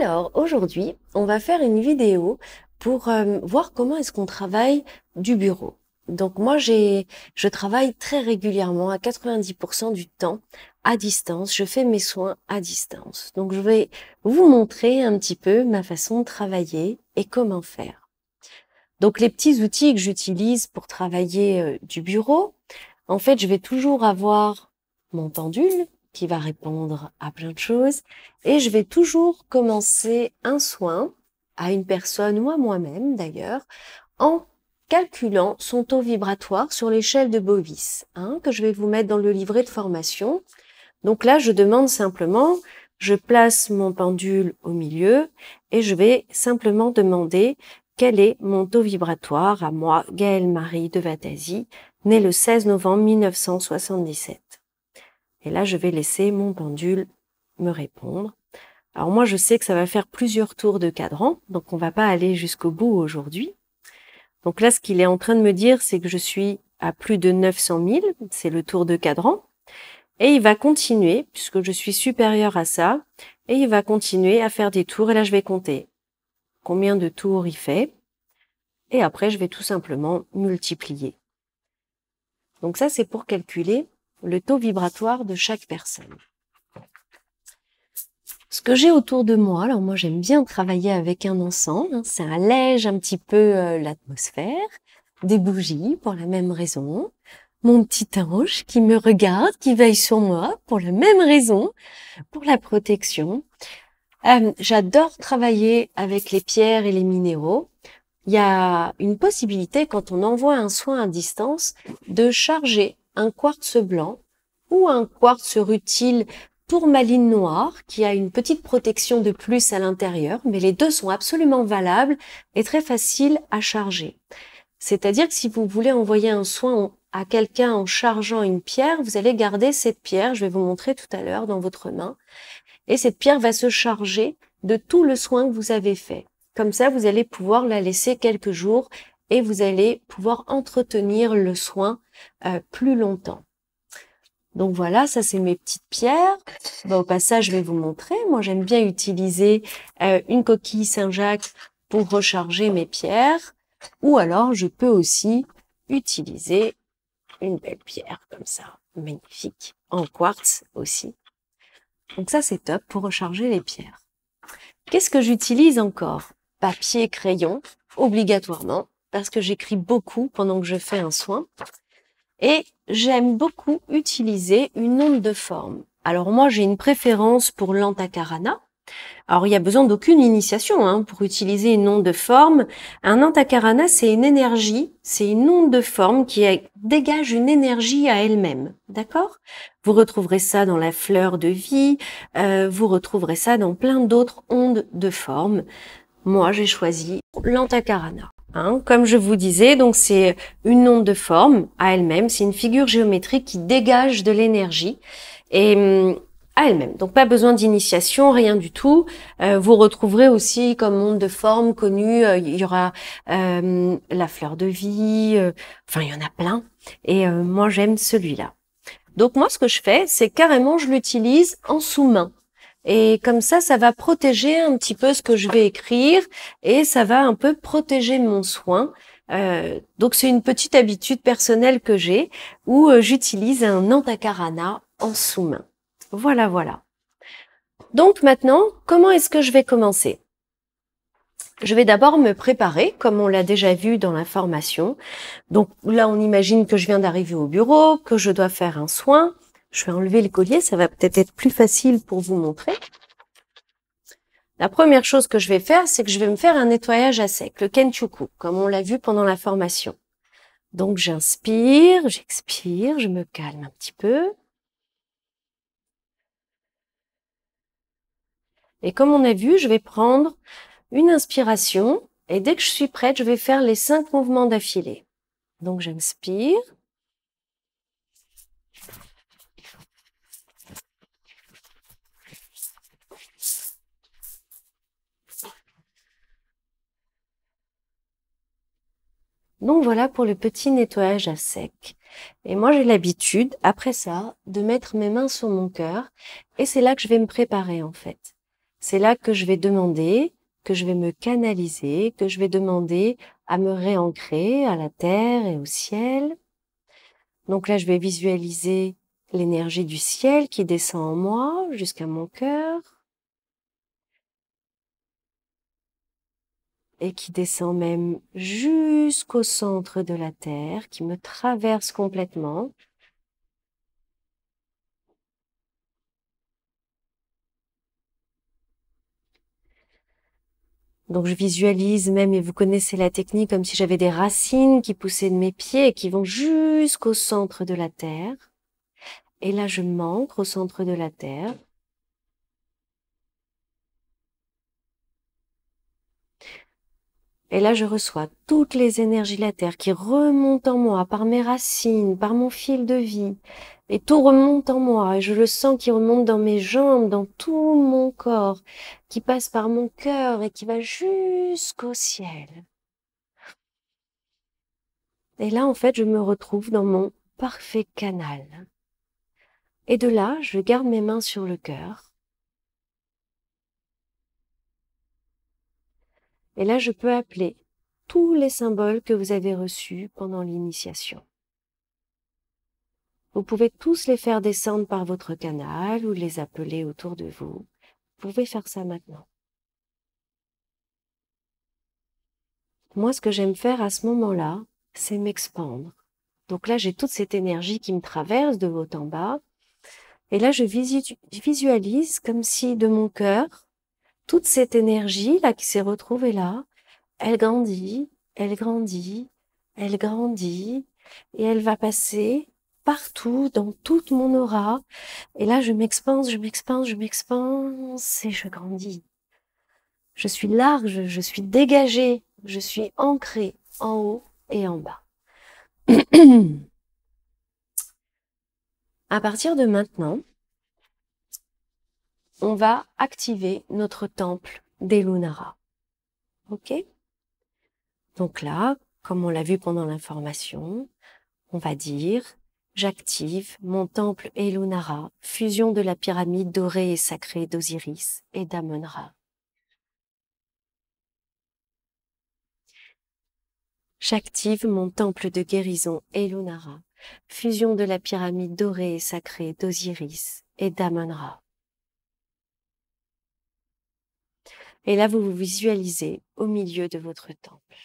Alors aujourd'hui, on va faire une vidéo pour euh, voir comment est-ce qu'on travaille du bureau. Donc moi, j'ai, je travaille très régulièrement, à 90% du temps, à distance. Je fais mes soins à distance. Donc je vais vous montrer un petit peu ma façon de travailler et comment faire. Donc les petits outils que j'utilise pour travailler euh, du bureau, en fait, je vais toujours avoir mon pendule qui va répondre à plein de choses. Et je vais toujours commencer un soin à une personne ou à moi-même d'ailleurs en calculant son taux vibratoire sur l'échelle de Bovis, hein, que je vais vous mettre dans le livret de formation. Donc là, je demande simplement, je place mon pendule au milieu et je vais simplement demander quel est mon taux vibratoire à moi, Gaëlle Marie de Vatasi, née le 16 novembre 1977. Et là, je vais laisser mon pendule me répondre. Alors moi, je sais que ça va faire plusieurs tours de cadran, donc on va pas aller jusqu'au bout aujourd'hui. Donc là, ce qu'il est en train de me dire, c'est que je suis à plus de 900 000, c'est le tour de cadran. Et il va continuer, puisque je suis supérieur à ça, et il va continuer à faire des tours, et là je vais compter combien de tours il fait, et après je vais tout simplement multiplier. Donc ça c'est pour calculer le taux vibratoire de chaque personne. Ce que j'ai autour de moi, alors moi j'aime bien travailler avec un ensemble, hein, ça allège un petit peu euh, l'atmosphère, des bougies pour la même raison, mon petit ange qui me regarde, qui veille sur moi pour la même raison, pour la protection. Euh, j'adore travailler avec les pierres et les minéraux. Il y a une possibilité quand on envoie un soin à distance de charger un quartz blanc ou un quartz rutile ligne noire qui a une petite protection de plus à l'intérieur, mais les deux sont absolument valables et très faciles à charger. C'est-à-dire que si vous voulez envoyer un soin à quelqu'un en chargeant une pierre, vous allez garder cette pierre, je vais vous montrer tout à l'heure dans votre main, et cette pierre va se charger de tout le soin que vous avez fait. Comme ça, vous allez pouvoir la laisser quelques jours et vous allez pouvoir entretenir le soin euh, plus longtemps. Donc voilà, ça c'est mes petites pierres. Bah, au passage, je vais vous montrer. Moi, j'aime bien utiliser euh, une coquille Saint-Jacques pour recharger mes pierres. Ou alors, je peux aussi utiliser une belle pierre comme ça, magnifique, en quartz aussi. Donc ça, c'est top pour recharger les pierres. Qu'est-ce que j'utilise encore Papier, crayon, obligatoirement parce que j'écris beaucoup pendant que je fais un soin. Et j'aime beaucoup utiliser une onde de forme. Alors moi, j'ai une préférence pour l'antakarana. Alors il n'y a besoin d'aucune initiation hein, pour utiliser une onde de forme. Un antakarana, c'est une énergie, c'est une onde de forme qui dégage une énergie à elle-même. D'accord Vous retrouverez ça dans la fleur de vie, euh, vous retrouverez ça dans plein d'autres ondes de forme. Moi, j'ai choisi l'antakarana. Hein, comme je vous disais, donc c'est une onde de forme à elle-même, c'est une figure géométrique qui dégage de l'énergie et hum, à elle-même. Donc pas besoin d'initiation, rien du tout. Euh, vous retrouverez aussi comme onde de forme connue, euh, il y aura hum, la fleur de vie, euh, enfin il y en a plein. Et moi j'aime celui-là. Donc moi ce que je fais, c'est carrément je l'utilise en sous-main. Et comme ça, ça va protéger un petit peu ce que je vais écrire et ça va un peu protéger mon soin. Euh, donc c'est une petite habitude personnelle que j'ai où euh, j'utilise un antacarana en sous-main. Voilà, voilà. Donc maintenant, comment est-ce que je vais commencer je vais d'abord me préparer, comme on l'a déjà vu dans la formation. Donc là, on imagine que je viens d'arriver au bureau, que je dois faire un soin. Je vais enlever le collier, ça va peut-être être plus facile pour vous montrer. La première chose que je vais faire, c'est que je vais me faire un nettoyage à sec, le kenchuku, comme on l'a vu pendant la formation. Donc j'inspire, j'expire, je me calme un petit peu. Et comme on a vu, je vais prendre une inspiration et dès que je suis prête, je vais faire les cinq mouvements d'affilée. Donc j'inspire, Donc voilà pour le petit nettoyage à sec. Et moi j'ai l'habitude, après ça, de mettre mes mains sur mon cœur et c'est là que je vais me préparer en fait. C'est là que je vais demander, que je vais me canaliser, que je vais demander à me réancrer à la terre et au ciel. Donc là je vais visualiser l'énergie du ciel qui descend en moi jusqu'à mon cœur. et qui descend même jusqu'au centre de la Terre, qui me traverse complètement. Donc je visualise même, et vous connaissez la technique, comme si j'avais des racines qui poussaient de mes pieds et qui vont jusqu'au centre de la Terre. Et là, je m'ancre au centre de la Terre. Et là, je reçois toutes les énergies de la Terre qui remontent en moi par mes racines, par mon fil de vie. Et tout remonte en moi. Et je le sens qui remonte dans mes jambes, dans tout mon corps, qui passe par mon cœur et qui va jusqu'au ciel. Et là, en fait, je me retrouve dans mon parfait canal. Et de là, je garde mes mains sur le cœur Et là, je peux appeler tous les symboles que vous avez reçus pendant l'initiation. Vous pouvez tous les faire descendre par votre canal ou les appeler autour de vous. Vous pouvez faire ça maintenant. Moi, ce que j'aime faire à ce moment-là, c'est m'expandre. Donc là, j'ai toute cette énergie qui me traverse de haut en bas. Et là, je visualise comme si de mon cœur, toute cette énergie là qui s'est retrouvée là, elle grandit, elle grandit, elle grandit et elle va passer partout dans toute mon aura. Et là, je m'expanse, je m'expanse, je m'expanse et je grandis. Je suis large, je suis dégagée, je suis ancrée en haut et en bas. à partir de maintenant, on va activer notre temple d'Elunara. OK Donc là, comme on l'a vu pendant l'information, on va dire J'active mon temple Elunara, fusion de la pyramide dorée et sacrée d'Osiris et d'Amonra. J'active mon temple de guérison Elunara, fusion de la pyramide dorée et sacrée d'Osiris et d'Amonra. Et là, vous vous visualisez au milieu de votre temple.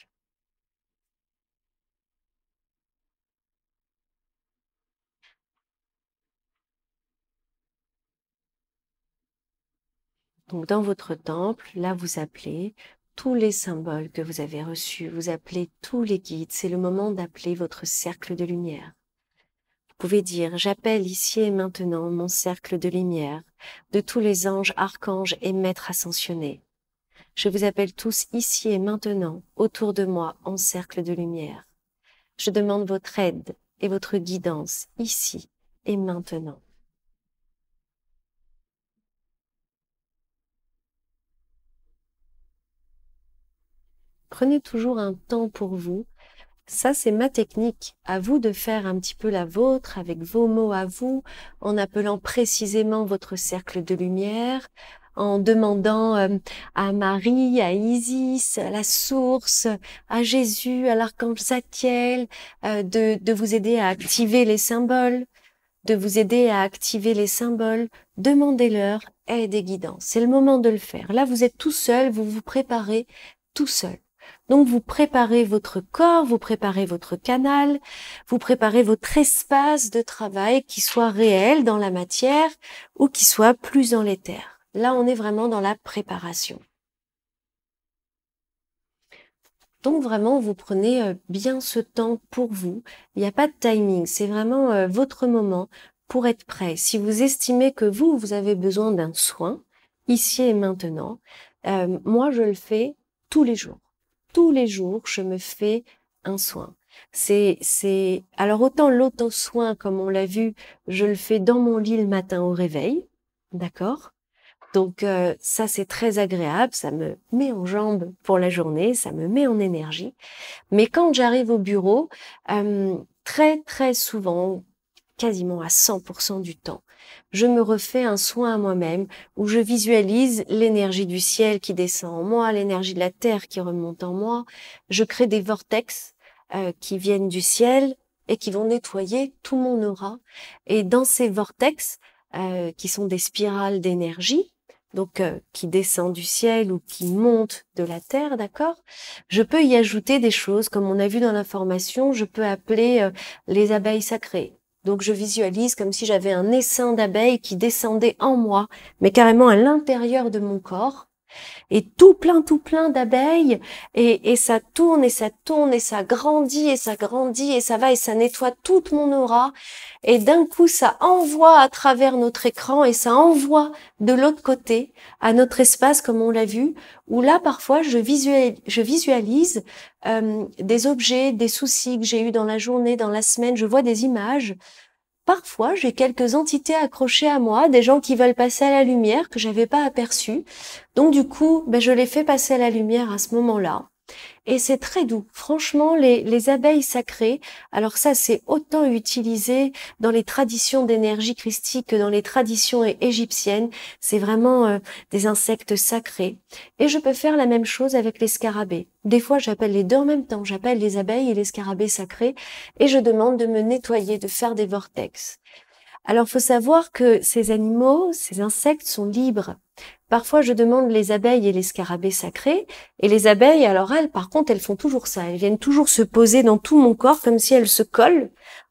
Donc dans votre temple, là, vous appelez tous les symboles que vous avez reçus, vous appelez tous les guides, c'est le moment d'appeler votre cercle de lumière. Vous pouvez dire j'appelle ici et maintenant mon cercle de lumière de tous les anges, archanges et maîtres ascensionnés. Je vous appelle tous ici et maintenant, autour de moi, en cercle de lumière. Je demande votre aide et votre guidance ici et maintenant. Prenez toujours un temps pour vous. Ça, c'est ma technique. À vous de faire un petit peu la vôtre avec vos mots à vous, en appelant précisément votre cercle de lumière, en demandant euh, à Marie, à Isis, à la source, à Jésus, à l'archange sathiel euh, de, de vous aider à activer les symboles, de vous aider à activer les symboles, demandez-leur aide et guidance. C'est le moment de le faire. Là, vous êtes tout seul, vous vous préparez tout seul. Donc vous préparez votre corps, vous préparez votre canal, vous préparez votre espace de travail qui soit réel dans la matière ou qui soit plus en l'éther. Là, on est vraiment dans la préparation. Donc vraiment, vous prenez euh, bien ce temps pour vous. Il n'y a pas de timing, c'est vraiment euh, votre moment pour être prêt. Si vous estimez que vous, vous avez besoin d'un soin, ici et maintenant, euh, moi, je le fais tous les jours. Tous les jours, je me fais un soin. C'est, c'est, alors autant l'auto-soin, comme on l'a vu, je le fais dans mon lit le matin au réveil, d'accord donc euh, ça c'est très agréable, ça me met en jambe pour la journée, ça me met en énergie. Mais quand j'arrive au bureau, euh, très très souvent, quasiment à 100% du temps, je me refais un soin à moi-même où je visualise l'énergie du ciel qui descend en moi, l'énergie de la terre qui remonte en moi. Je crée des vortex euh, qui viennent du ciel et qui vont nettoyer tout mon aura. Et dans ces vortex, qui sont des spirales d'énergie, donc euh, qui descend du ciel ou qui monte de la terre, d'accord Je peux y ajouter des choses, comme on a vu dans l'information, je peux appeler euh, les abeilles sacrées. Donc je visualise comme si j'avais un essaim d'abeilles qui descendait en moi, mais carrément à l'intérieur de mon corps, et tout plein, tout plein d'abeilles, et, et, ça tourne, et ça tourne, et ça grandit, et ça grandit, et ça va, et ça nettoie toute mon aura, et d'un coup, ça envoie à travers notre écran, et ça envoie de l'autre côté, à notre espace, comme on l'a vu, où là, parfois, je visualise, euh, des objets, des soucis que j'ai eu dans la journée, dans la semaine, je vois des images, Parfois, j'ai quelques entités accrochées à moi, des gens qui veulent passer à la lumière que j'avais pas aperçues. Donc du coup, ben, je les fais passer à la lumière à ce moment-là. Et c'est très doux. Franchement, les, abeilles sacrées, alors ça c'est autant utilisé dans les traditions d'énergie christique que dans les traditions égyptiennes. C'est vraiment euh, des insectes sacrés. Et je peux faire la même chose avec les scarabées. Des fois, j'appelle les deux en même temps. J'appelle les abeilles et les scarabées sacrés et je demande de me nettoyer, de faire des vortex. Alors, faut savoir que ces animaux, ces insectes sont libres. Parfois, je demande les abeilles et les scarabées sacrés. Et les abeilles, alors elles, par contre, elles font toujours ça. Elles viennent toujours se poser dans tout mon corps comme si elles se collent.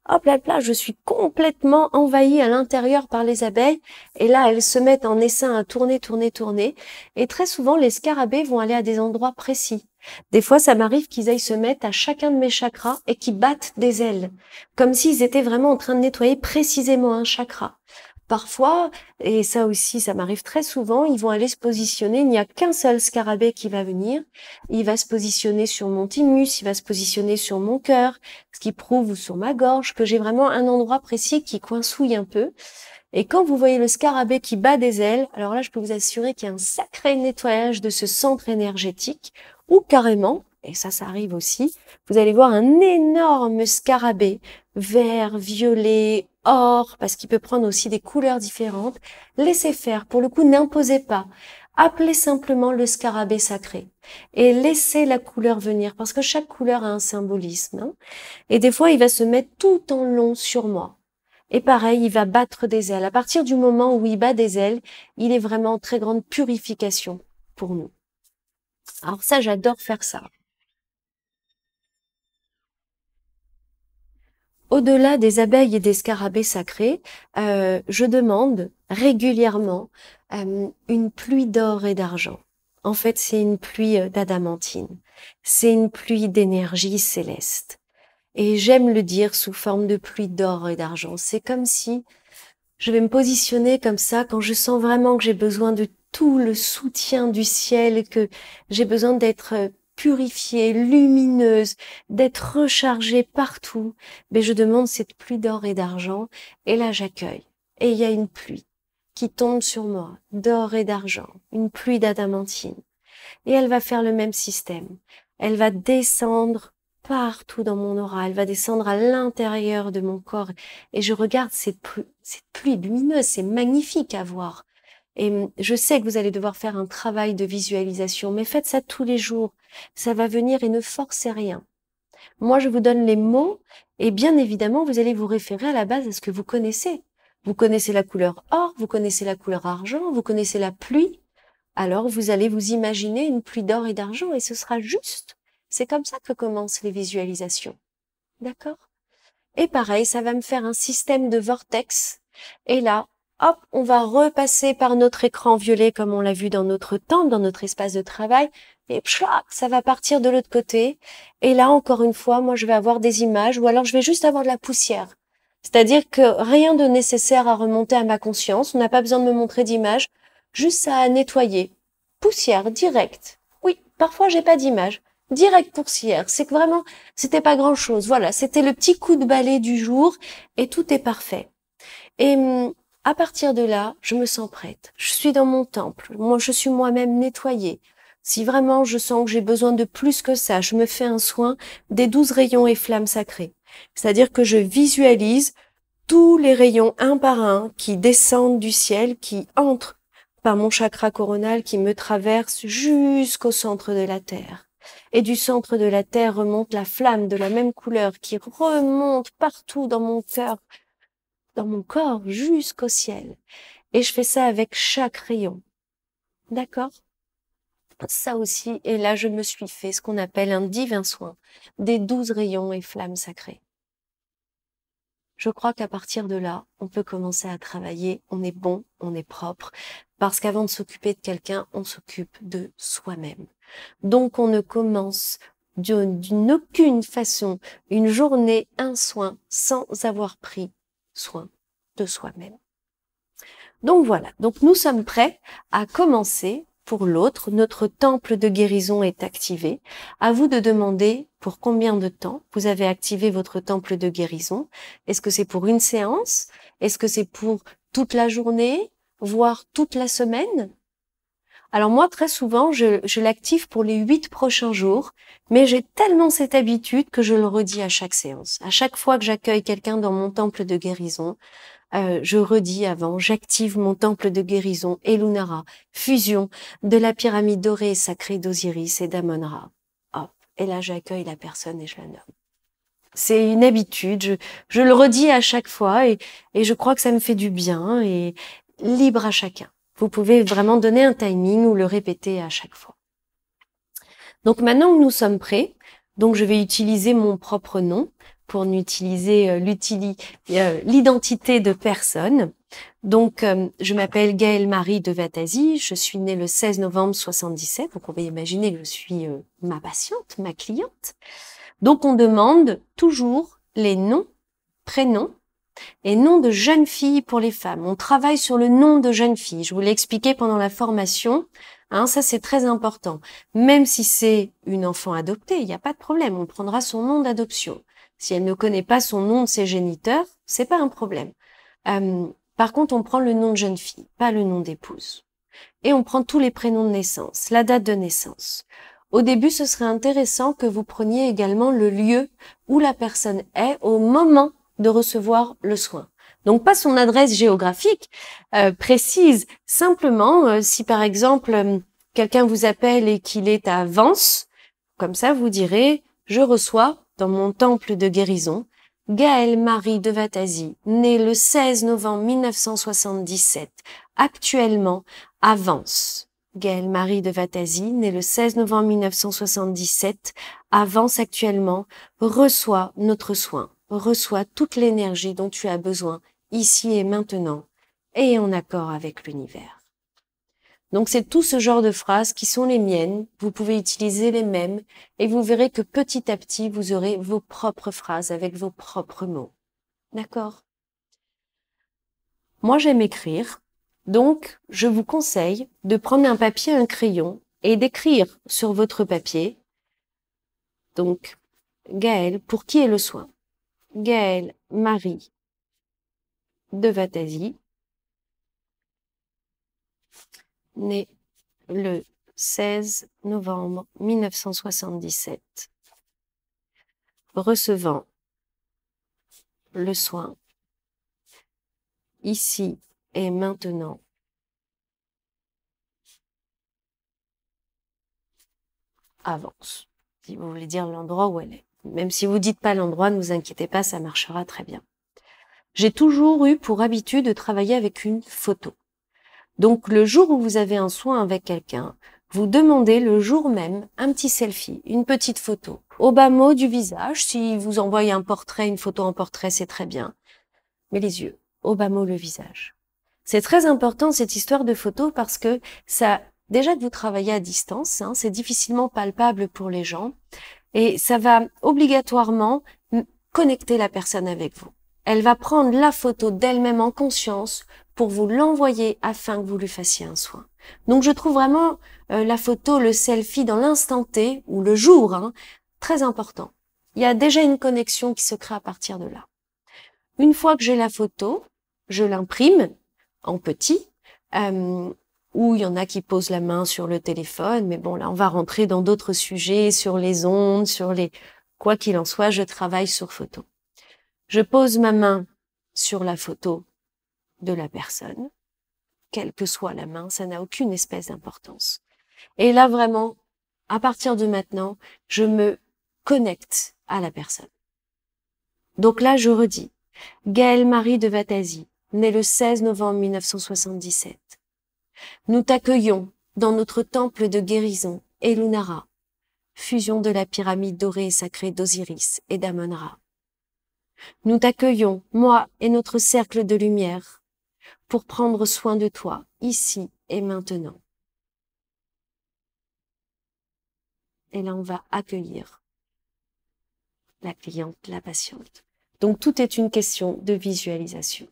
Hop là, là, je suis complètement envahie à l'intérieur par les abeilles. Et là, elles se mettent en essaim à tourner, tourner, tourner. Et très souvent, les scarabées vont aller à des endroits précis. Des fois, ça m'arrive qu'ils aillent se mettre à chacun de mes chakras et qu'ils battent des ailes, comme s'ils étaient vraiment en train de nettoyer précisément un chakra. Parfois, et ça aussi, ça m'arrive très souvent, ils vont aller se positionner. Il n'y a qu'un seul scarabée qui va venir. Il va se positionner sur mon thymus, il va se positionner sur mon cœur, ce qui prouve ou sur ma gorge que j'ai vraiment un endroit précis qui coinçouille un peu. Et quand vous voyez le scarabée qui bat des ailes, alors là, je peux vous assurer qu'il y a un sacré nettoyage de ce centre énergétique, ou carrément, et ça, ça arrive aussi, vous allez voir un énorme scarabée, vert, violet, or, parce qu'il peut prendre aussi des couleurs différentes. Laissez faire, pour le coup, n'imposez pas. Appelez simplement le scarabée sacré et laissez la couleur venir, parce que chaque couleur a un symbolisme. Hein. et des fois, il va se mettre tout en long sur moi. Et pareil, il va battre des ailes. À partir du moment où il bat des ailes, il est vraiment en très grande purification pour nous. Alors ça, j'adore faire ça. au-delà des abeilles et des scarabées sacrés, euh, je demande régulièrement euh, une pluie d'or et d'argent. En fait, c'est une pluie euh, d'adamantine, c'est une pluie d'énergie céleste. Et j'aime le dire sous forme de pluie d'or et d'argent. C'est comme si je vais me positionner comme ça quand je sens vraiment que j'ai besoin de tout le soutien du ciel, que j'ai besoin d'être purifiée, lumineuse, d'être rechargée partout. Mais je demande cette pluie d'or et d'argent, et là j'accueille. Et il y a une pluie qui tombe sur moi, d'or et d'argent, une pluie d'adamantine. Et elle va faire le même système. Elle va descendre partout dans mon aura, elle va descendre à l'intérieur de mon corps, et je regarde cette pluie, cette pluie lumineuse, c'est magnifique à voir. Et hum, je sais que vous allez devoir faire un travail de visualisation, mais faites ça tous les jours. Ça va venir et ne forcez rien. Moi, je vous donne les mots et bien évidemment, vous allez vous référer à la base à ce que vous connaissez. Vous connaissez la couleur or, vous connaissez la couleur argent, vous connaissez la pluie. Alors, vous allez vous imaginer une pluie d'or et d'argent et ce sera juste. C'est comme ça que commencent les visualisations. D'accord Et pareil, ça va me faire un système de vortex. Et là, hop, on va repasser par notre écran violet comme on l'a vu dans notre temple, dans notre espace de travail, et pchouac, ça va partir de l'autre côté. Et là, encore une fois, moi, je vais avoir des images, ou alors je vais juste avoir de la poussière. C'est-à-dire que rien de nécessaire à remonter à ma conscience, on n'a pas besoin de me montrer d'image, juste à nettoyer. Poussière, directe. Oui, parfois j'ai pas d'image. Direct poussière. C'est que vraiment, c'était pas grand chose. Voilà, c'était le petit coup de balai du jour et tout est parfait. Et hum, à partir de là, je me sens prête. Je suis dans mon temple. Moi, je suis moi-même nettoyée. Si vraiment je sens que j'ai besoin de plus que ça, je me fais un soin des douze rayons et flammes sacrées. C'est-à-dire que je visualise tous les rayons un par un qui descendent du ciel, qui entrent par mon chakra coronal, qui me traverse jusqu'au centre de la Terre. Et du centre de la Terre remonte la flamme de la même couleur qui remonte partout dans mon cœur dans mon corps jusqu'au ciel. Et je fais ça avec chaque rayon. D'accord Ça aussi, et là je me suis fait ce qu'on appelle un divin soin, des douze rayons et flammes sacrées. Je crois qu'à partir de là, on peut commencer à travailler, on est bon, on est propre, parce qu'avant de s'occuper de quelqu'un, on s'occupe de soi-même. Donc on ne commence d'une aucune façon une journée, un soin, sans avoir pris soin de soi-même. Donc voilà, donc nous sommes prêts à commencer pour l'autre, notre temple de guérison est activé. À vous de demander pour combien de temps vous avez activé votre temple de guérison. Est-ce que c'est pour une séance Est-ce que c'est pour toute la journée, voire toute la semaine alors moi, très souvent, je, l'active pour les huit prochains jours, mais j'ai tellement cette habitude que je le redis à chaque séance. À chaque fois que j'accueille quelqu'un dans mon temple de guérison, euh, je redis avant, j'active mon temple de guérison Elunara, fusion de la pyramide dorée sacrée d'Osiris et d'Amonra. Hop, et là j'accueille la personne et je la nomme. C'est une habitude, je, je, le redis à chaque fois et, et je crois que ça me fait du bien et libre à chacun vous pouvez vraiment donner un timing ou le répéter à chaque fois. Donc maintenant que nous sommes prêts, donc je vais utiliser mon propre nom pour n'utiliser euh, euh, l'identité de personne. Donc, euh, je m'appelle Gaëlle Marie de Vatasi, je suis née le 16 novembre 77, donc on imaginer que je suis ma patiente, ma cliente. Donc, on demande toujours les noms, prénoms et nom de jeune fille pour les femmes. On travaille sur le nom de jeune fille. Je vous l'ai expliqué pendant la formation. Hein, ça, c'est très important. Même si c'est une enfant adoptée, il n'y a pas de problème. On prendra son nom d'adoption. Si elle ne connaît pas son nom de ses géniteurs, c'est pas un problème. Euh, par contre, on prend le nom de jeune fille, pas le nom d'épouse. Et on prend tous les prénoms de naissance, la date de naissance. Au début, ce serait intéressant que vous preniez également le lieu où la personne est au moment de recevoir le soin. Donc pas son adresse géographique euh, précise, simplement euh, si par exemple euh, quelqu'un vous appelle et qu'il est à Vence, comme ça vous direz je reçois dans mon temple de guérison Gaëlle Marie de vatazie née le 16 novembre 1977, actuellement à Vence. Gaëlle Marie de vatazie née le 16 novembre 1977, avance actuellement, reçoit notre soin reçois toute l'énergie dont tu as besoin ici et maintenant et en accord avec l'univers. Donc c'est tout ce genre de phrases qui sont les miennes, vous pouvez utiliser les mêmes et vous verrez que petit à petit vous aurez vos propres phrases avec vos propres mots. D'accord Moi j'aime écrire, donc je vous conseille de prendre un papier, un crayon et d'écrire sur votre papier. Donc Gaël, pour qui est le soin Gaëlle Marie de Vatasi, née le 16 novembre 1977, recevant le soin ici et maintenant. Avance, si vous voulez dire l'endroit où elle est. Même si vous dites pas l'endroit, ne vous inquiétez pas, ça marchera très bien. J'ai toujours eu pour habitude de travailler avec une photo. Donc le jour où vous avez un soin avec quelqu'un, vous demandez le jour même un petit selfie, une petite photo, au bas mot du visage. Si vous envoyez un portrait, une photo en portrait, c'est très bien. Mais les yeux, au bas mot le visage. C'est très important cette histoire de photo parce que ça, déjà que vous travaillez à distance, hein, c'est difficilement palpable pour les gens. Et ça va obligatoirement connecter la personne avec vous. Elle va prendre la photo d'elle-même en conscience pour vous l'envoyer afin que vous lui fassiez un soin. Donc je trouve vraiment euh, la photo, le selfie dans l'instant T ou le jour hein, très important. Il y a déjà une connexion qui se crée à partir de là. Une fois que j'ai la photo, je l'imprime en petit euh, ou il y en a qui posent la main sur le téléphone, mais bon, là, on va rentrer dans d'autres sujets, sur les ondes, sur les... Quoi qu'il en soit, je travaille sur photo. Je pose ma main sur la photo de la personne, quelle que soit la main, ça n'a aucune espèce d'importance. Et là, vraiment, à partir de maintenant, je me connecte à la personne. Donc là, je redis, Gaëlle Marie de Vatazi, née le 16 novembre 1977, nous t'accueillons dans notre temple de guérison, Elunara, fusion de la pyramide dorée et sacrée d'Osiris et d'Amonra. Nous t'accueillons, moi et notre cercle de lumière, pour prendre soin de toi, ici et maintenant. Et là, on va accueillir la cliente, la patiente. Donc, tout est une question de visualisation.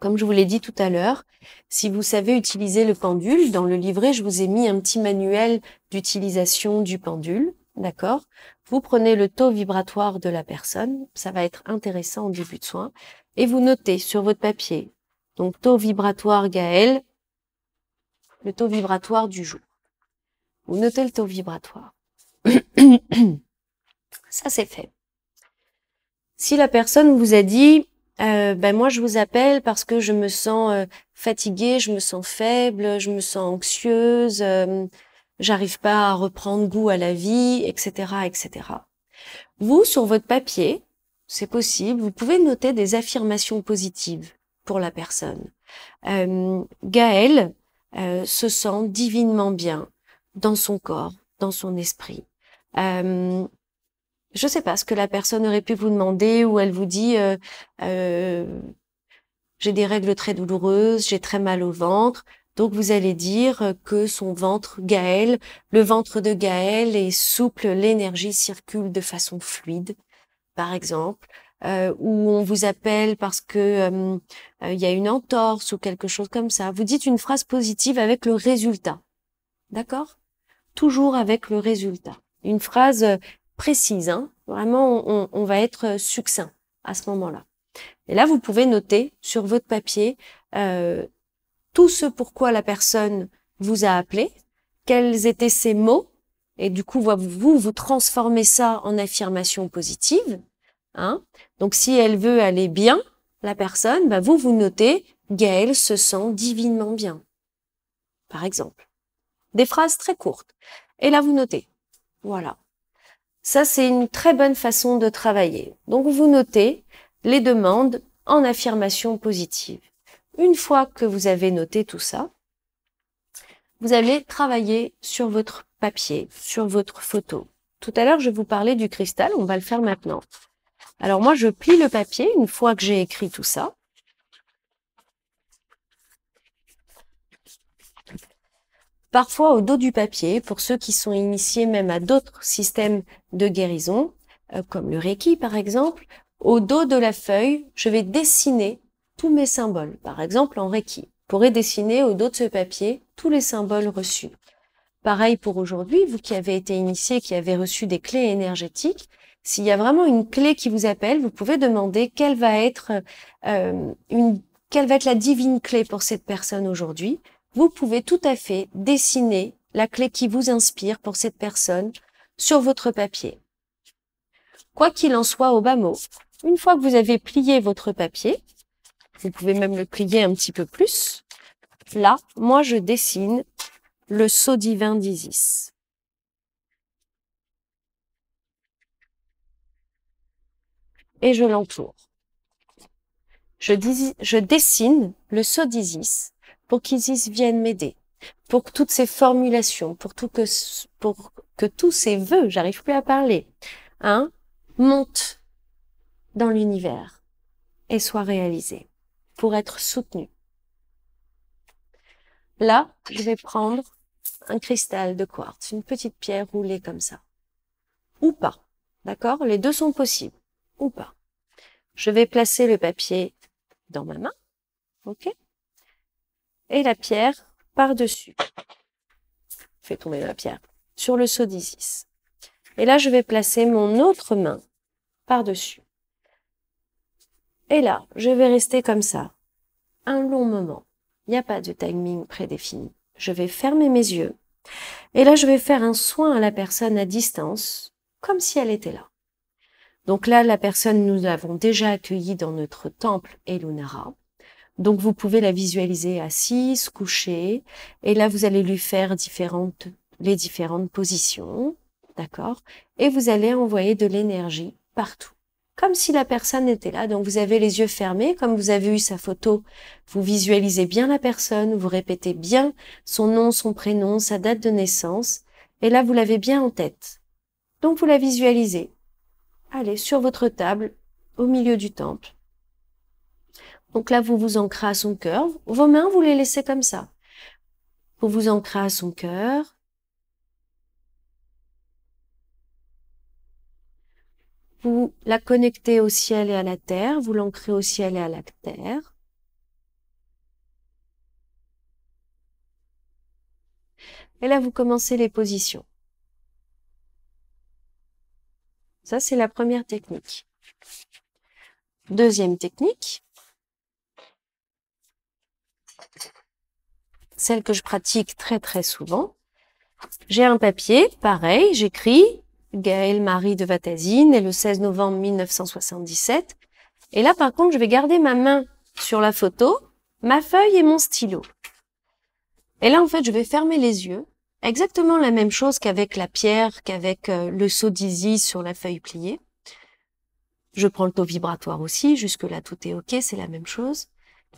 Comme je vous l'ai dit tout à l'heure, si vous savez utiliser le pendule, dans le livret, je vous ai mis un petit manuel d'utilisation du pendule, d'accord Vous prenez le taux vibratoire de la personne, ça va être intéressant en début de soin, et vous notez sur votre papier, donc taux vibratoire Gaël, le taux vibratoire du jour. Vous notez le taux vibratoire. ça, c'est fait. Si la personne vous a dit, euh, ben moi je vous appelle parce que je me sens euh, fatiguée, je me sens faible, je me sens anxieuse, euh, j'arrive pas à reprendre goût à la vie, etc., etc. Vous sur votre papier, c'est possible, vous pouvez noter des affirmations positives pour la personne. Gaël se sent divinement bien dans son corps, dans son esprit je sais pas ce que la personne aurait pu vous demander ou elle vous dit euh, euh, j'ai des règles très douloureuses, j'ai très mal au ventre. Donc vous allez dire que son ventre Gaël, le ventre de Gaël est souple, l'énergie circule de façon fluide, par exemple, euh, ou on vous appelle parce que il y a une entorse ou quelque chose comme ça. Vous dites une phrase positive avec le résultat, d'accord Toujours avec le résultat une phrase précise. Hein. Vraiment, on, va être succinct à ce moment-là. Et là, vous pouvez noter sur votre papier euh, tout ce pourquoi la personne vous a appelé, quels étaient ses mots, et du coup, vous, vous transformez ça en affirmation positive. Hein. Donc, si elle veut aller bien, la personne, bah, vous, vous notez, Gaëlle se sent divinement bien. Par exemple. Des phrases très courtes. Et là, vous notez. Voilà. Ça, c'est une très bonne façon de travailler. Donc, vous notez les demandes en affirmation positive. Une fois que vous avez noté tout ça, vous allez travailler sur votre papier, sur votre photo. Tout à l'heure, je vous parlais du cristal, on va le faire maintenant. Alors moi, je plie le papier une fois que j'ai écrit tout ça. Parfois au dos du papier, pour ceux qui sont initiés même à d'autres systèmes de guérison, euh, comme le Reiki par exemple, au dos de la feuille, je vais dessiner tous mes symboles. Par exemple en Reiki, je pourrais dessiner au dos de ce papier tous les symboles reçus. Pareil pour aujourd'hui, vous qui avez été initié, qui avez reçu des clés énergétiques, s'il y a vraiment une clé qui vous appelle, vous pouvez demander quelle va être euh, une, quelle va être la divine clé pour cette personne aujourd'hui vous pouvez tout à fait dessiner la clé qui vous inspire pour cette personne sur votre papier. Quoi qu'il en soit au bas mot, une fois que vous avez plié votre papier, vous pouvez même le plier un petit peu plus, là, moi je dessine le sceau divin d'Isis. Et je l'entoure. Je, dessine le sceau d'Isis pour qu'Isis vienne m'aider, pour que toutes ces formulations, pour tout que, pour que tous ces vœux, j'arrive plus à parler, hein, montent dans l'univers et soient réalisés pour être soutenus. Là, je vais prendre un cristal de quartz, une petite pierre roulée comme ça. Ou pas. D'accord Les deux sont possibles. Ou pas. Je vais placer le papier dans ma main. OK et la pierre par-dessus. Fais tomber la pierre sur le saut d'Isis. Et là, je vais placer mon autre main par-dessus. Et là, je vais rester comme ça un long moment. Il n'y a pas de timing prédéfini. Je vais fermer mes yeux. Et là, je vais faire un soin à la personne à distance, comme si elle était là. Donc là, la personne, nous l'avons déjà accueillie dans notre temple Elunara. Donc vous pouvez la visualiser assise, couchée, et là vous allez lui faire différentes, les différentes positions, d'accord Et vous allez envoyer de l'énergie partout, comme si la personne était là. Donc vous avez les yeux fermés, comme vous avez eu sa photo, vous visualisez bien la personne, vous répétez bien son nom, son prénom, sa date de naissance, et là vous l'avez bien en tête. Donc vous la visualisez. Allez, sur votre table, au milieu du temple, donc là, vous vous ancrez à son cœur. Vos mains, vous les laissez comme ça. Vous vous ancrez à son cœur. Vous la connectez au ciel et à la terre. Vous l'ancrez au ciel et à la terre. Et là, vous commencez les positions. Ça, c'est la première technique. Deuxième technique, celle que je pratique très très souvent. J'ai un papier, pareil, j'écris Gaël Marie de Vatazine et le 16 novembre 1977. Et là, par contre, je vais garder ma main sur la photo, ma feuille et mon stylo. Et là, en fait, je vais fermer les yeux. Exactement la même chose qu'avec la pierre, qu'avec euh, le d'Izzy sur la feuille pliée. Je prends le taux vibratoire aussi, jusque-là tout est ok, c'est la même chose.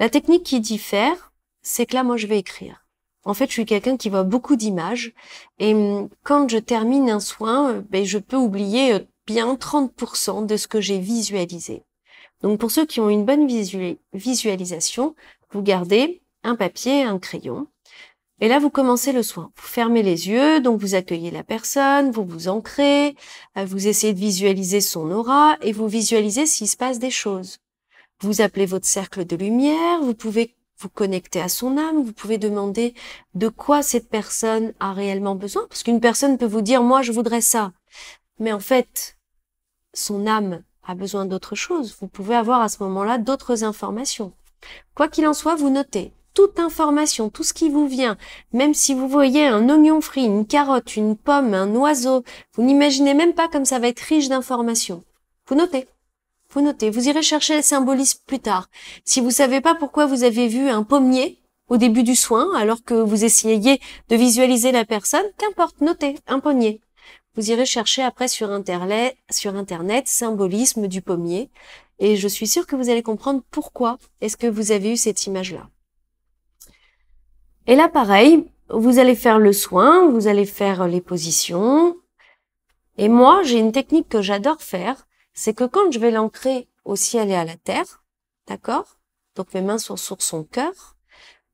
La technique qui diffère, c'est que là, moi, je vais écrire. En fait, je suis quelqu'un qui voit beaucoup d'images et hum, quand je termine un soin, euh, ben, je peux oublier euh, bien 30% de ce que j'ai visualisé. Donc pour ceux qui ont une bonne visualisation, vous gardez un papier, un crayon. Et là, vous commencez le soin. Vous fermez les yeux, donc vous accueillez la personne, vous vous ancrez, euh, vous essayez de visualiser son aura et vous visualisez s'il se passe des choses. Vous appelez votre cercle de lumière, vous pouvez vous connectez à son âme, vous pouvez demander de quoi cette personne a réellement besoin, parce qu'une personne peut vous dire moi je voudrais ça, mais en fait son âme a besoin d'autre chose. Vous pouvez avoir à ce moment-là d'autres informations. Quoi qu'il en soit, vous notez toute information, tout ce qui vous vient, même si vous voyez un oignon frit, une carotte, une pomme, un oiseau, vous n'imaginez même pas comme ça va être riche d'informations. Vous notez. Vous notez, vous irez chercher le symbolisme plus tard. Si vous savez pas pourquoi vous avez vu un pommier au début du soin, alors que vous essayiez de visualiser la personne, qu'importe, notez, un pommier. Vous irez chercher après sur internet, sur internet symbolisme du pommier et je suis sûre que vous allez comprendre pourquoi est-ce que vous avez eu cette image-là. Et là, pareil, vous allez faire le soin, vous allez faire les positions. Et moi, j'ai une technique que j'adore faire, c'est que quand je vais l'ancrer au ciel et à la terre, d'accord Donc mes mains sont sur son cœur,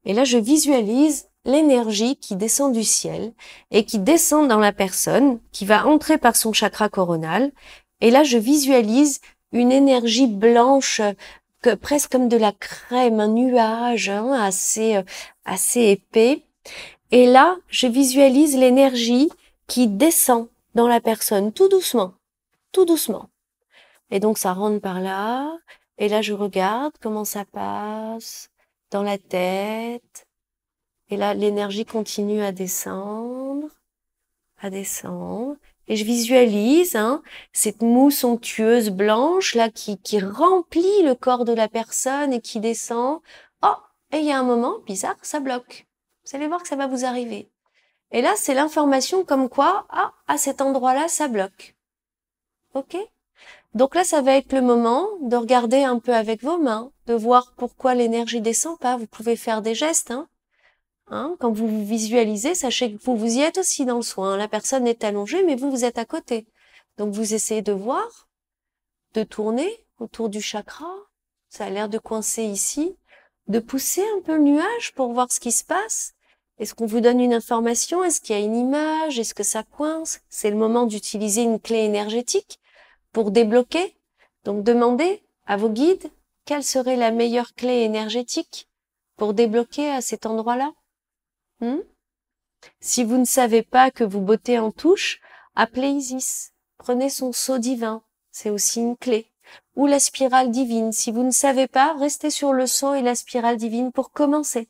et là je visualise l'énergie qui descend du ciel et qui descend dans la personne, qui va entrer par son chakra coronal, et là je visualise une énergie blanche, que, presque comme de la crème, un nuage hein, assez, euh, assez épais, et là je visualise l'énergie qui descend dans la personne tout doucement, tout doucement. Et donc ça rentre par là. Et là, je regarde comment ça passe dans la tête. Et là, l'énergie continue à descendre, à descendre. Et je visualise hein, cette mousse onctueuse blanche là qui, qui remplit le corps de la personne et qui descend. Oh, et il y a un moment bizarre, ça bloque. Vous allez voir que ça va vous arriver. Et là, c'est l'information comme quoi, ah, à cet endroit-là, ça bloque. OK donc là, ça va être le moment de regarder un peu avec vos mains, de voir pourquoi l'énergie descend pas. Vous pouvez faire des gestes. Hein. hein. quand vous vous visualisez, sachez que vous, vous y êtes aussi dans le soin. La personne est allongée, mais vous, vous êtes à côté. Donc vous essayez de voir, de tourner autour du chakra. Ça a l'air de coincer ici. De pousser un peu le nuage pour voir ce qui se passe. Est-ce qu'on vous donne une information Est-ce qu'il y a une image Est-ce que ça coince C'est le moment d'utiliser une clé énergétique pour débloquer. Donc demandez à vos guides quelle serait la meilleure clé énergétique pour débloquer à cet endroit-là. Hmm? si vous ne savez pas que vous bottez en touche, appelez Isis. Prenez son sceau divin, c'est aussi une clé. Ou la spirale divine. Si vous ne savez pas, restez sur le sceau et la spirale divine pour commencer.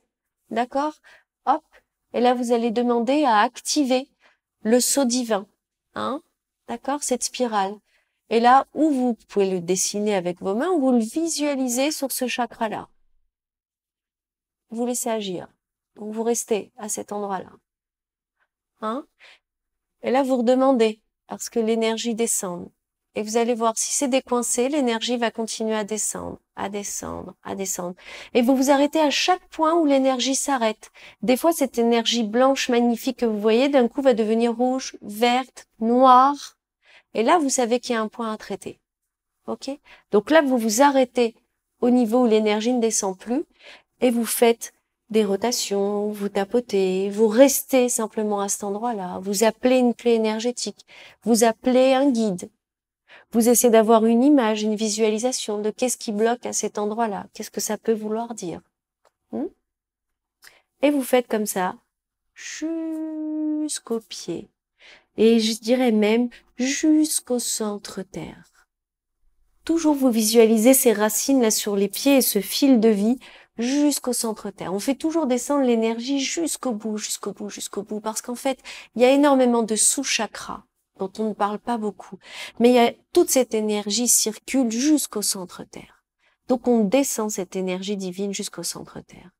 D'accord Hop Et là, vous allez demander à activer le sceau divin. Hein D'accord Cette spirale. Et là, où vous pouvez le dessiner avec vos mains, ou vous le visualisez sur ce chakra-là. Vous laissez agir. Donc vous restez à cet endroit-là. Hein Et là, vous redemandez parce que l'énergie descend. Et vous allez voir, si c'est décoincé, l'énergie va continuer à descendre, à descendre, à descendre. Et vous vous arrêtez à chaque point où l'énergie s'arrête. Des fois, cette énergie blanche magnifique que vous voyez, d'un coup, va devenir rouge, verte, noire, et là, vous savez qu'il y a un point à traiter. OK Donc là, vous vous arrêtez au niveau où l'énergie ne descend plus et vous faites des rotations, vous tapotez, vous restez simplement à cet endroit-là, vous appelez une clé énergétique, vous appelez un guide, vous essayez d'avoir une image, une visualisation de qu'est-ce qui bloque à cet endroit-là, qu'est-ce que ça peut vouloir dire. Hmm et vous faites comme ça jusqu'au pied et je dirais même jusqu'au centre-terre. Toujours vous visualisez ces racines-là sur les pieds et ce fil de vie jusqu'au centre-terre. On fait toujours descendre l'énergie jusqu'au bout, jusqu'au bout, jusqu'au bout, parce qu'en fait, il y a énormément de sous-chakras dont on ne parle pas beaucoup, mais il y a, toute cette énergie circule jusqu'au centre-terre. Donc on descend cette énergie divine jusqu'au centre-terre.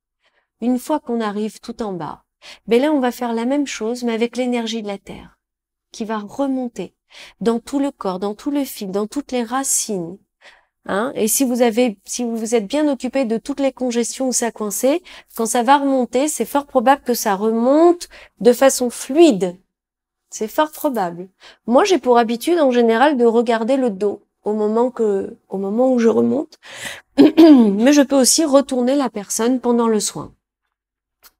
Une fois qu'on arrive tout en bas, ben là on va faire la même chose, mais avec l'énergie de la terre qui va remonter dans tout le corps, dans tout le fil, dans toutes les racines. Hein et si vous avez, si vous vous êtes bien occupé de toutes les congestions où ça coincé, quand ça va remonter, c'est fort probable que ça remonte de façon fluide. C'est fort probable. Moi, j'ai pour habitude, en général, de regarder le dos au moment que, au moment où je remonte. Mais je peux aussi retourner la personne pendant le soin.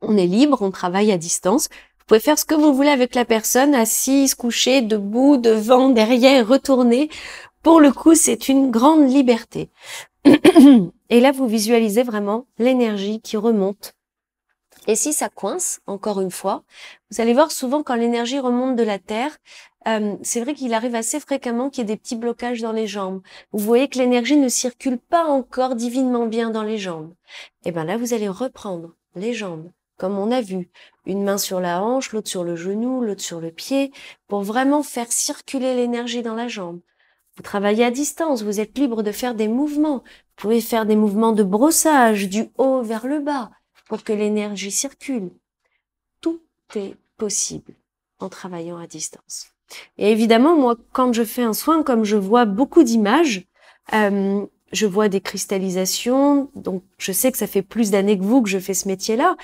On est libre, on travaille à distance. Vous pouvez faire ce que vous voulez avec la personne, assise, couchée, debout, devant, derrière, retournée. Pour le coup, c'est une grande liberté. Et là, vous visualisez vraiment l'énergie qui remonte. Et si ça coince, encore une fois, vous allez voir souvent quand l'énergie remonte de la Terre, euh, c'est vrai qu'il arrive assez fréquemment qu'il y ait des petits blocages dans les jambes. Vous voyez que l'énergie ne circule pas encore divinement bien dans les jambes. Et bien là, vous allez reprendre les jambes, comme on a vu, une main sur la hanche, l'autre sur le genou, l'autre sur le pied, pour vraiment faire circuler l'énergie dans la jambe. Vous travaillez à distance, vous êtes libre de faire des mouvements. Vous pouvez faire des mouvements de brossage du haut vers le bas pour que l'énergie circule. Tout est possible en travaillant à distance. Et évidemment, moi, quand je fais un soin, comme je vois beaucoup d'images, euh, je vois des cristallisations, donc je sais que ça fait plus d'années que vous que je fais ce métier-là,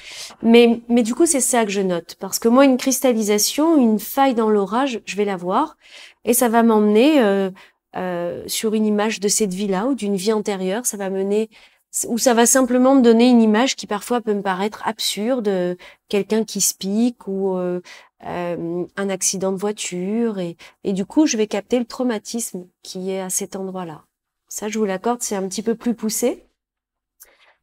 mais mais du coup c'est ça que je note parce que moi une cristallisation, une faille dans l'orage, je vais la voir et ça va m'emmener euh, euh, sur une image de cette vie-là ou d'une vie antérieure, ça va mener ou ça va simplement me donner une image qui parfois peut me paraître absurde, quelqu'un qui se pique ou euh, un accident de voiture et du coup je vais capter le traumatisme qui est à cet endroit-là. Ça, je vous l'accorde, c'est un petit peu plus poussé.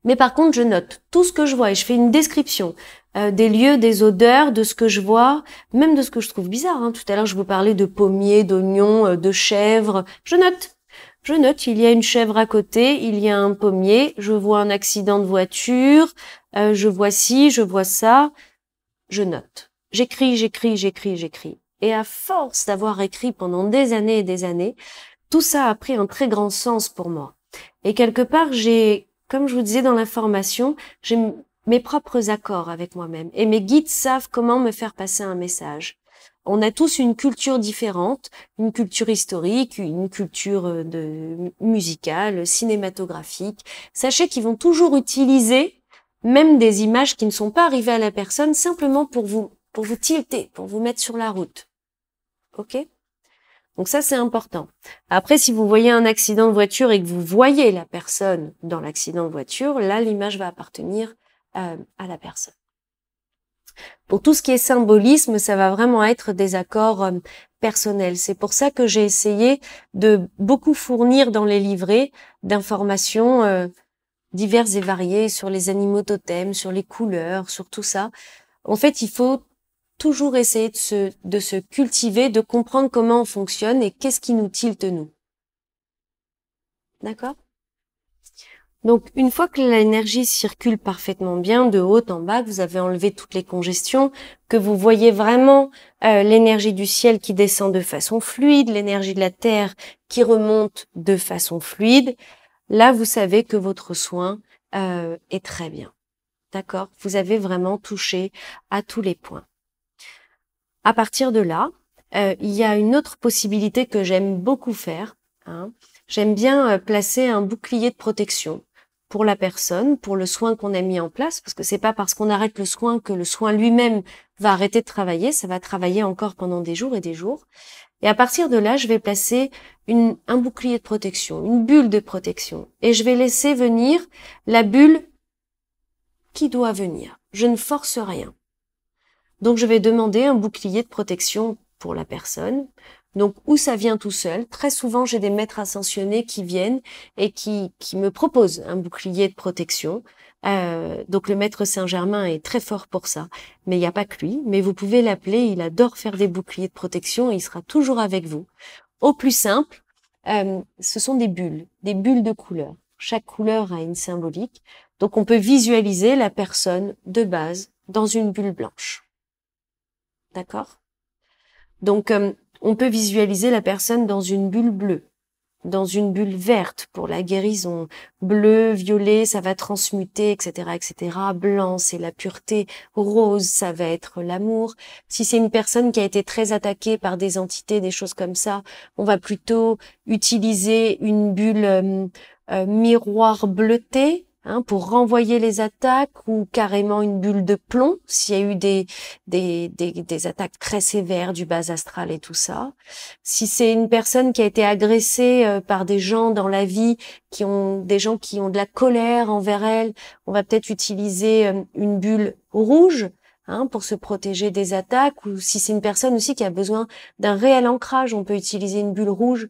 Mais par contre, je note tout ce que je vois et je fais une description euh, des lieux, des odeurs, de ce que je vois, même de ce que je trouve bizarre. Hein. Tout à l'heure, je vous parlais de pommiers, d'oignons, euh, de chèvres. Je note. Je note, il y a une chèvre à côté, il y a un pommier, je vois un accident de voiture, euh, je vois ci, je vois ça. Je note. J'écris, j'écris, j'écris, j'écris. Et à force d'avoir écrit pendant des années et des années, tout ça a pris un très grand sens pour moi. Et quelque part, j'ai, comme je vous disais dans l'information, j'ai mes propres accords avec moi-même. Et mes guides savent comment me faire passer un message. On a tous une culture différente, une culture historique, une culture euh, de, musicale, cinématographique. Sachez qu'ils vont toujours utiliser même des images qui ne sont pas arrivées à la personne simplement pour vous, pour vous tilter, pour vous mettre sur la route. OK? Donc ça, c'est important. Après, si vous voyez un accident de voiture et que vous voyez la personne dans l'accident de voiture, là, l'image va appartenir euh, à la personne. Pour tout ce qui est symbolisme, ça va vraiment être des accords euh, personnels. C'est pour ça que j'ai essayé de beaucoup fournir dans les livrets d'informations euh, diverses et variées sur les animaux totems, sur les couleurs, sur tout ça. En fait, il faut toujours essayer de se, de se cultiver, de comprendre comment on fonctionne et qu'est-ce qui nous tilte nous. D'accord Donc une fois que l'énergie circule parfaitement bien, de haut en bas, que vous avez enlevé toutes les congestions, que vous voyez vraiment euh, l'énergie du ciel qui descend de façon fluide, l'énergie de la terre qui remonte de façon fluide, là vous savez que votre soin euh, est très bien. D'accord Vous avez vraiment touché à tous les points. À partir de là, euh, il y a une autre possibilité que j'aime beaucoup faire. Hein. J'aime bien euh, placer un bouclier de protection pour la personne, pour le soin qu'on a mis en place, parce que c'est pas parce qu'on arrête le soin que le soin lui-même va arrêter de travailler, ça va travailler encore pendant des jours et des jours. Et à partir de là, je vais placer un bouclier de protection, une bulle de protection, et je vais laisser venir la bulle qui doit venir. Je ne force rien. Donc je vais demander un bouclier de protection pour la personne. Donc où ça vient tout seul. Très souvent, j'ai des maîtres ascensionnés qui viennent et qui, qui me proposent un bouclier de protection. Euh, donc le maître Saint-Germain est très fort pour ça, mais il n'y a pas que lui. Mais vous pouvez l'appeler, il adore faire des boucliers de protection et il sera toujours avec vous. Au plus simple, euh, ce sont des bulles, des bulles de couleur. Chaque couleur a une symbolique, donc on peut visualiser la personne de base dans une bulle blanche. D'accord Donc, euh, on peut visualiser la personne dans une bulle bleue, dans une bulle verte pour la guérison. Bleu, violet, ça va transmuter, etc., etc. Blanc, c'est la pureté. Rose, ça va être l'amour. Si c'est une personne qui a été très attaquée par des entités, des choses comme ça, on va plutôt utiliser une bulle euh, euh, miroir bleuté Hein, pour renvoyer les attaques ou carrément une bulle de plomb s'il y a eu des, des, des, attaques très sévères du bas astral et tout ça. Si c'est une personne qui a été agressée euh, par des gens dans la vie, qui ont des gens qui ont de la colère envers elle, on va peut-être utiliser euh, une bulle rouge Hein, pour se protéger des attaques ou si c'est une personne aussi qui a besoin d'un réel ancrage, on peut utiliser une bulle rouge.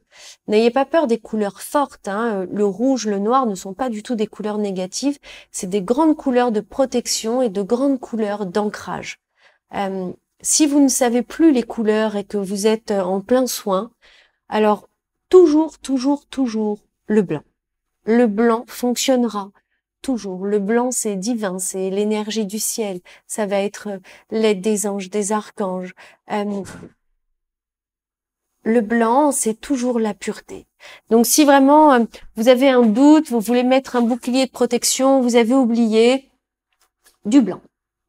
N'ayez pas peur des couleurs fortes. Hein, euh, le rouge, le noir ne sont pas du tout des couleurs négatives. C'est des grandes couleurs de protection et de grandes couleurs d'ancrage. Euh, si vous ne savez plus les couleurs et que vous êtes euh, en plein soin, alors toujours, toujours, toujours le blanc. Le blanc fonctionnera toujours. Le blanc, c'est divin, c'est l'énergie du ciel. Ça va être euh, l'aide des anges, des archanges. Euh, le blanc, c'est toujours la pureté. Donc si vraiment euh, vous avez un doute, vous voulez mettre un bouclier de protection, vous avez oublié du blanc.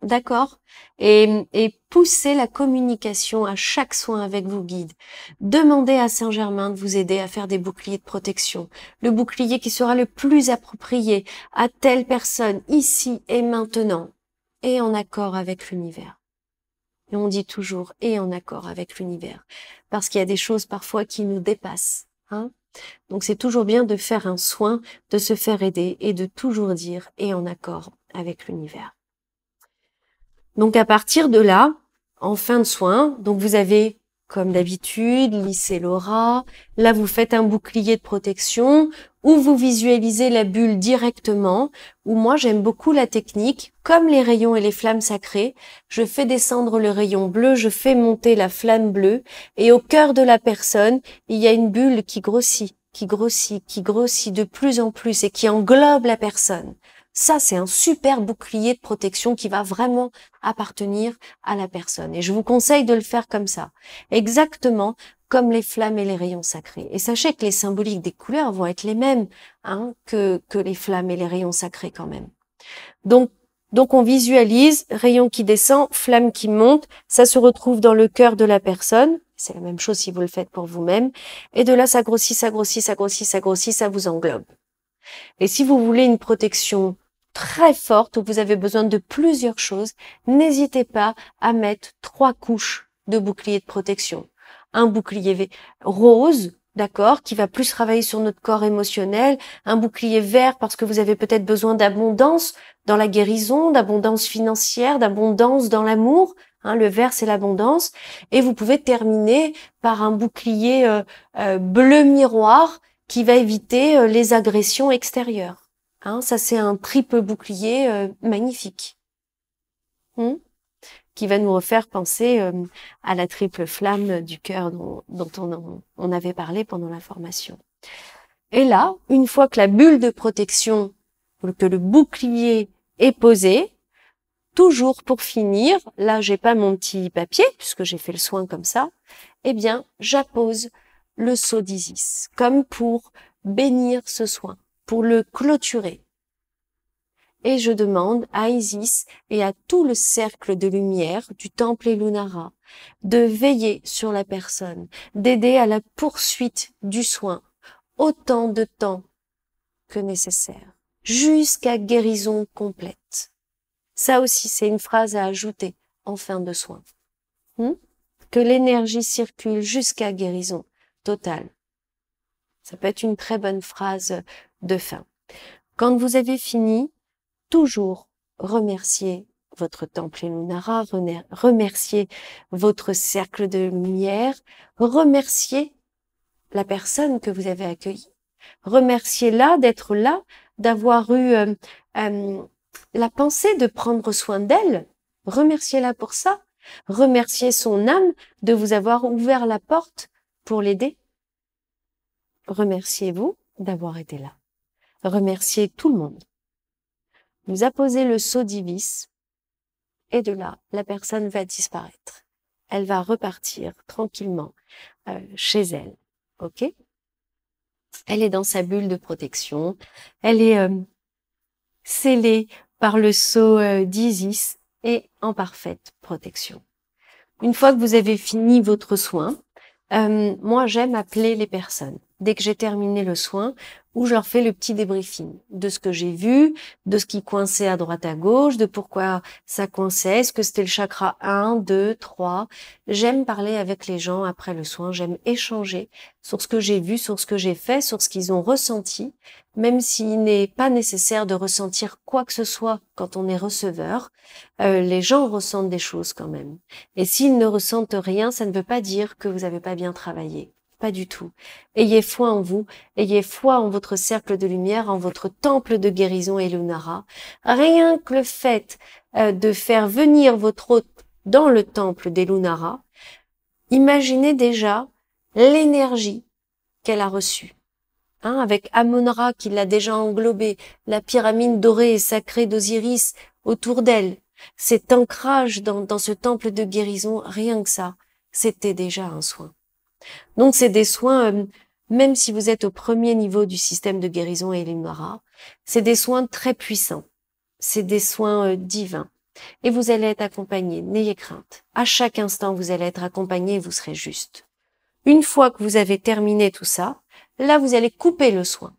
D'accord et, et poussez la communication à chaque soin avec vos guides. Demandez à Saint-Germain de vous aider à faire des boucliers de protection. Le bouclier qui sera le plus approprié à telle personne, ici et maintenant, et en accord avec l'univers. Et on dit toujours et en accord avec l'univers, parce qu'il y a des choses parfois qui nous dépassent. Hein Donc c'est toujours bien de faire un soin, de se faire aider et de toujours dire et en accord avec l'univers. Donc à partir de là, en fin de soin, donc vous avez comme d'habitude, lissez l'aura. Là, vous faites un bouclier de protection ou vous visualisez la bulle directement. Ou moi, j'aime beaucoup la technique. Comme les rayons et les flammes sacrées, je fais descendre le rayon bleu, je fais monter la flamme bleue et au cœur de la personne, il y a une bulle qui grossit, qui grossit, qui grossit de plus en plus et qui englobe la personne. Ça, c'est un super bouclier de protection qui va vraiment appartenir à la personne. Et je vous conseille de le faire comme ça. Exactement comme les flammes et les rayons sacrés. Et sachez que les symboliques des couleurs vont être les mêmes hein, que, que les flammes et les rayons sacrés quand même. Donc, donc on visualise rayon qui descend, flamme qui monte, ça se retrouve dans le cœur de la personne. C'est la même chose si vous le faites pour vous-même. Et de là, ça grossit, ça grossit, ça grossit, ça grossit, ça vous englobe. Et si vous voulez une protection très forte où vous avez besoin de plusieurs choses, n'hésitez pas à mettre trois couches de bouclier de protection. Un bouclier rose, d'accord, qui va plus travailler sur notre corps émotionnel, un bouclier vert parce que vous avez peut-être besoin d'abondance dans la guérison, d'abondance financière, d'abondance dans l'amour. Hein, le vert, c'est l'abondance. Et vous pouvez terminer par un bouclier euh, euh, bleu miroir qui va éviter euh, les agressions extérieures. Hein, ça, c'est un triple bouclier euh, magnifique. Hmm? qui va nous refaire penser euh, à la triple flamme du cœur dont, on, avait parlé pendant la formation. Et là, une fois que la bulle de protection, que le bouclier est posé, toujours pour finir, là j'ai pas mon petit papier puisque j'ai fait le soin comme ça, eh bien j'appose le saut d'Isis comme pour bénir ce soin pour le clôturer. Et je demande à Isis et à tout le cercle de lumière du temple Elunara de veiller sur la personne, d'aider à la poursuite du soin autant de temps que nécessaire, jusqu'à guérison complète. Ça aussi, c'est une phrase à ajouter en fin de soin. Hmm? que l'énergie circule jusqu'à guérison totale. Ça peut être une très bonne phrase de fin. Quand vous avez fini, toujours remercier votre temple Lunara, remercier votre cercle de lumière, remercier la personne que vous avez accueillie, remerciez la d'être là, d'avoir eu euh, euh, la pensée de prendre soin d'elle, remerciez-la pour ça, remerciez son âme de vous avoir ouvert la porte pour l'aider remerciez-vous d'avoir été là. Remerciez tout le monde. Vous apposez le sceau divis et de là, la personne va disparaître. Elle va repartir tranquillement euh, chez elle. OK Elle est dans sa bulle de protection. Elle est euh, scellée par le sceau euh, d'Isis et en parfaite protection. Une fois que vous avez fini votre soin, moi j'aime appeler les personnes dès que j'ai terminé le soin, où je leur fais le petit débriefing de ce que j'ai vu, de ce qui coinçait à droite à gauche, de pourquoi ça coinçait, est-ce que c'était le chakra 1, 2, 3. J'aime parler avec les gens après le soin, j'aime échanger sur ce que j'ai vu, sur ce que j'ai fait, sur ce qu'ils ont ressenti, même s'il n'est pas nécessaire de ressentir quoi que ce soit quand on est receveur, euh, les gens ressentent des choses quand même. Et s'ils ne ressentent rien, ça ne veut pas dire que vous n'avez pas bien travaillé. Pas du tout. Ayez foi en vous, ayez foi en votre cercle de lumière, en votre temple de guérison Elunara. Rien que le fait euh, de faire venir votre hôte dans le temple d'Elunara, imaginez déjà l'énergie qu'elle a reçue. Hein, avec Amonra qui l'a déjà englobée, la pyramide dorée et sacrée d'Osiris autour d'elle, cet ancrage dans, dans ce temple de guérison, rien que ça, c'était déjà un soin. Donc, c'est des soins, euh, même si vous êtes au premier niveau du système de guérison et c'est des soins très puissants. C'est des soins euh, divins. Et vous allez être accompagné, n'ayez crainte. À chaque instant, vous allez être accompagné et vous serez juste. Une fois que vous avez terminé tout ça, là, vous allez couper le soin.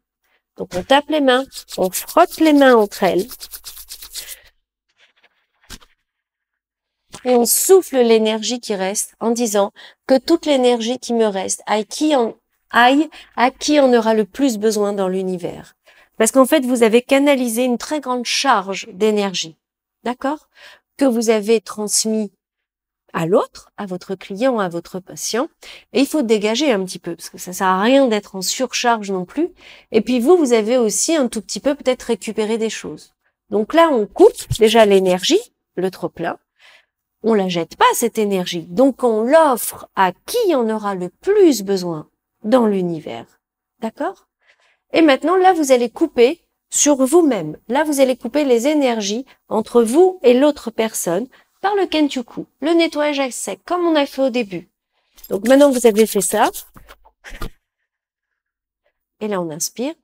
Donc, on tape les mains, on frotte les mains entre elles, Et on souffle l'énergie qui reste en disant que toute l'énergie qui me reste aille, qui en, aille à qui en aura le plus besoin dans l'univers. Parce qu'en fait, vous avez canalisé une très grande charge d'énergie, d'accord Que vous avez transmis à l'autre, à votre client, à votre patient. Et il faut dégager un petit peu, parce que ça sert à rien d'être en surcharge non plus. Et puis vous, vous avez aussi un tout petit peu peut-être récupéré des choses. Donc là, on coupe déjà l'énergie, le trop plein, on la jette pas cette énergie. Donc on l'offre à qui en aura le plus besoin dans l'univers. D'accord Et maintenant là vous allez couper sur vous-même. Là vous allez couper les énergies entre vous et l'autre personne par le kentuku, le nettoyage à sec comme on a fait au début. Donc maintenant vous avez fait ça. Et là on inspire.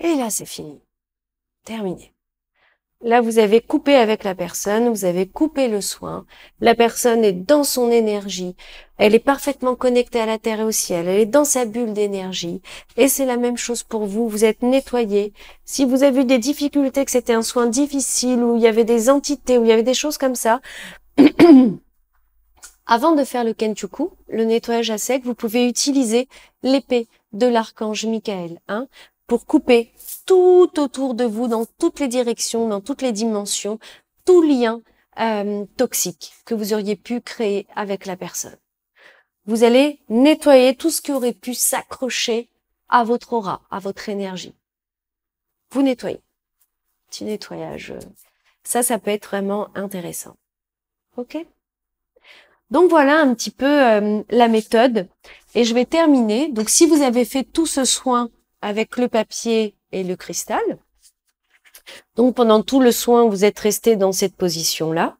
Et là, c'est fini. Terminé. Là, vous avez coupé avec la personne, vous avez coupé le soin. La personne est dans son énergie. Elle est parfaitement connectée à la terre et au ciel. Elle est dans sa bulle d'énergie. Et c'est la même chose pour vous. Vous êtes nettoyé. Si vous avez eu des difficultés, que c'était un soin difficile, où il y avait des entités, où il y avait des choses comme ça, avant de faire le kentuku, le nettoyage à sec, vous pouvez utiliser l'épée de l'archange Michael. Hein pour couper tout autour de vous, dans toutes les directions, dans toutes les dimensions, tout lien euh, toxique que vous auriez pu créer avec la personne. Vous allez nettoyer tout ce qui aurait pu s'accrocher à votre aura, à votre énergie. Vous nettoyez. Petit nettoyage. Ça, ça peut être vraiment intéressant. OK donc voilà un petit peu euh, la méthode. Et je vais terminer. Donc si vous avez fait tout ce soin avec le papier et le cristal. Donc pendant tout le soin, vous êtes resté dans cette position-là.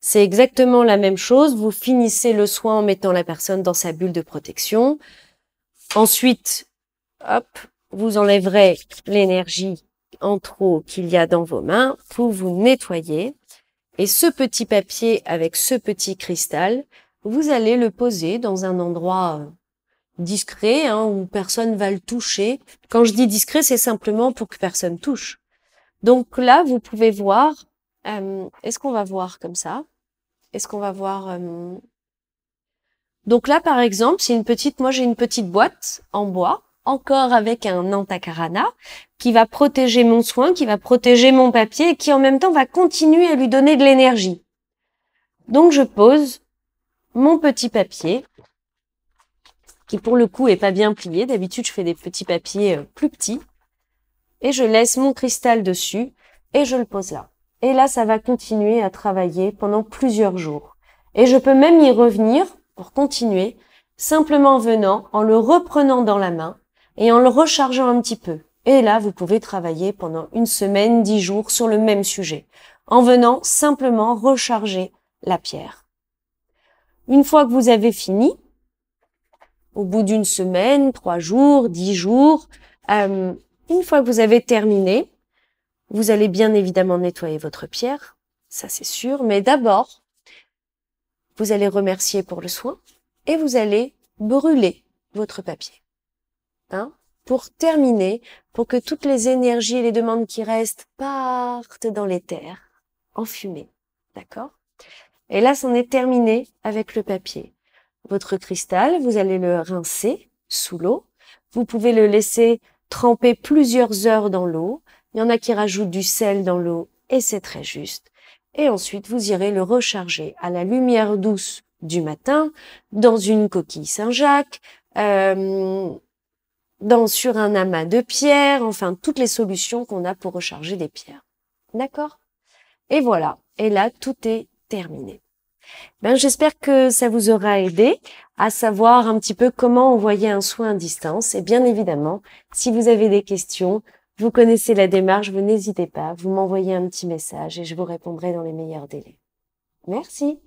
C'est exactement la même chose. Vous finissez le soin en mettant la personne dans sa bulle de protection. Ensuite, hop, vous enlèverez l'énergie en trop qu'il y a dans vos mains pour vous nettoyer. Et ce petit papier avec ce petit cristal, vous allez le poser dans un endroit discret, hein, où personne va le toucher. Quand je dis discret, c'est simplement pour que personne touche. Donc là, vous pouvez voir, euh, est-ce qu'on va voir comme ça Est-ce qu'on va voir... Euh, donc là, par exemple, c'est une petite, moi j'ai une petite boîte en bois, encore avec un antakarana qui va protéger mon soin, qui va protéger mon papier, et qui en même temps va continuer à lui donner de l'énergie. Donc je pose mon petit papier qui pour le coup est pas bien plié. D'habitude, je fais des petits papiers euh, plus petits et je laisse mon cristal dessus et je le pose là. Et là, ça va continuer à travailler pendant plusieurs jours. Et je peux même y revenir pour continuer, simplement en venant, en le reprenant dans la main et en le rechargeant un petit peu. Et là, vous pouvez travailler pendant une semaine, dix jours sur le même sujet, en venant simplement recharger la pierre. Une fois que vous avez fini, au bout d'une semaine, trois jours, dix jours. Euh, une fois que vous avez terminé, vous allez bien évidemment nettoyer votre pierre, ça c'est sûr, mais d'abord, vous allez remercier pour le soin et vous allez brûler votre papier. Hein pour terminer, pour que toutes les énergies et les demandes qui restent partent dans les terres, en fumée. D'accord Et là, c'en est terminé avec le papier votre cristal, vous allez le rincer sous l'eau. Vous pouvez le laisser tremper plusieurs heures dans l'eau. Il y en a qui rajoutent du sel dans l'eau et c'est très juste. Et ensuite, vous irez le recharger à la lumière douce du matin, dans une coquille Saint-Jacques, euh, dans sur un amas de pierres, enfin toutes les solutions qu'on a pour recharger des pierres. D'accord Et voilà. Et là, tout est terminé. Ben, j'espère que ça vous aura aidé à savoir un petit peu comment envoyer un soin à distance. Et bien évidemment, si vous avez des questions, vous connaissez la démarche, vous n'hésitez pas, vous m'envoyez un petit message et je vous répondrai dans les meilleurs délais. Merci.